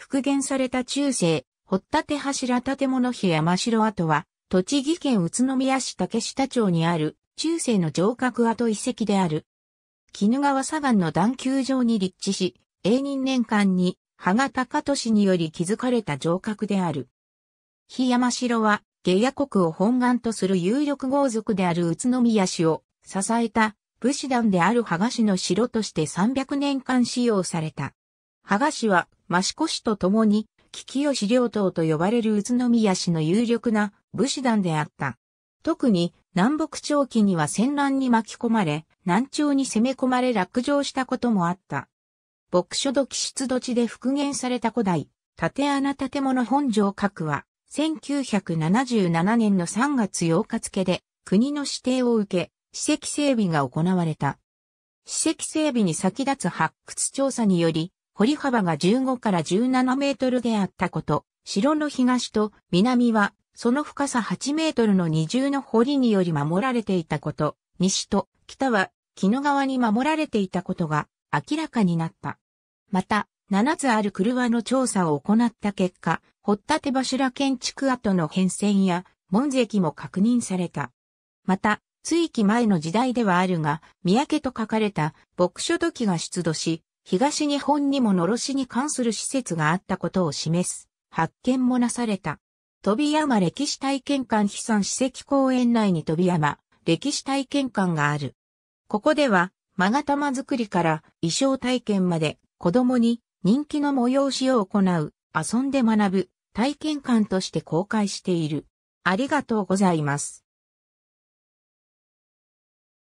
復元された中世、掘立柱建物碑山城跡は、栃木県宇都宮市竹下町にある中世の城郭跡遺跡である。絹川左岸の段丘上に立地し、永仁年間に、羽賀高利により築かれた城郭である。檜山城は、下野国を本願とする有力豪族である宇都宮氏を支えた武士団である羽賀氏の城として300年間使用された。芳賀氏は、益子氏と共に、危機吉両党と呼ばれる宇都宮氏の有力な武士団であった。特に南北朝期には戦乱に巻き込まれ、南朝に攻め込まれ落城したこともあった。牧書土器質土地で復元された古代、縦穴建物本城閣は、1977年の3月8日付で、国の指定を受け、史跡整備が行われた。史跡整備に先立つ発掘調査により、堀幅が15から17メートルであったこと、城の東と南はその深さ8メートルの二重の堀により守られていたこと、西と北は木の川に守られていたことが明らかになった。また、7つある車の調査を行った結果、た立柱建築跡の変遷や門跡も確認された。また、追記前の時代ではあるが、三宅と書かれた牧書土器が出土し、東日本にも呪しに関する施設があったことを示す発見もなされた。飛山歴史体験館悲惨史跡公園内に飛山歴史体験館がある。ここでは、マガタマ作りから衣装体験まで子供に人気の催しを行う、遊んで学ぶ体験館として公開している。ありがとうございます。